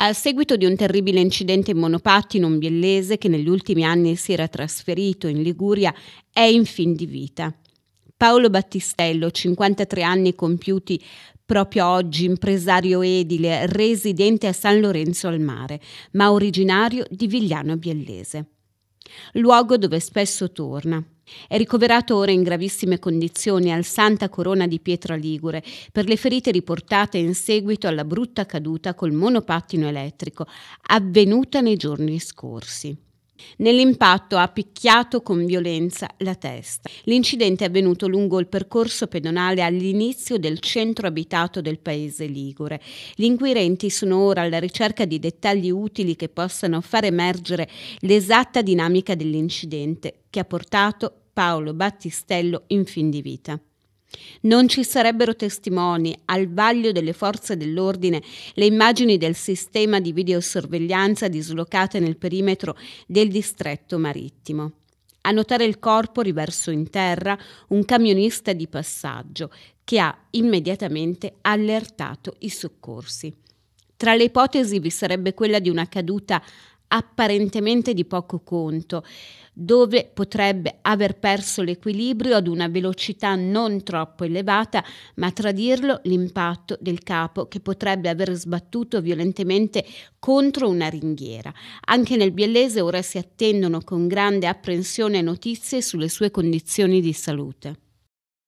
A seguito di un terribile incidente in monopattino, un biellese che negli ultimi anni si era trasferito in Liguria è in fin di vita. Paolo Battistello, 53 anni compiuti proprio oggi, impresario edile, residente a San Lorenzo al Mare, ma originario di Vigliano Biellese. Luogo dove spesso torna, è ricoverato ora in gravissime condizioni al Santa Corona di Pietra Ligure per le ferite riportate in seguito alla brutta caduta col monopattino elettrico avvenuta nei giorni scorsi. Nell'impatto ha picchiato con violenza la testa. L'incidente è avvenuto lungo il percorso pedonale all'inizio del centro abitato del paese Ligure. Gli inquirenti sono ora alla ricerca di dettagli utili che possano far emergere l'esatta dinamica dell'incidente che ha portato Paolo Battistello in fin di vita. Non ci sarebbero testimoni al vaglio delle forze dell'ordine le immagini del sistema di videosorveglianza dislocate nel perimetro del distretto marittimo. A notare il corpo riverso in terra un camionista di passaggio che ha immediatamente allertato i soccorsi. Tra le ipotesi vi sarebbe quella di una caduta apparentemente di poco conto, dove potrebbe aver perso l'equilibrio ad una velocità non troppo elevata, ma tradirlo l'impatto del capo che potrebbe aver sbattuto violentemente contro una ringhiera. Anche nel biellese ora si attendono con grande apprensione notizie sulle sue condizioni di salute.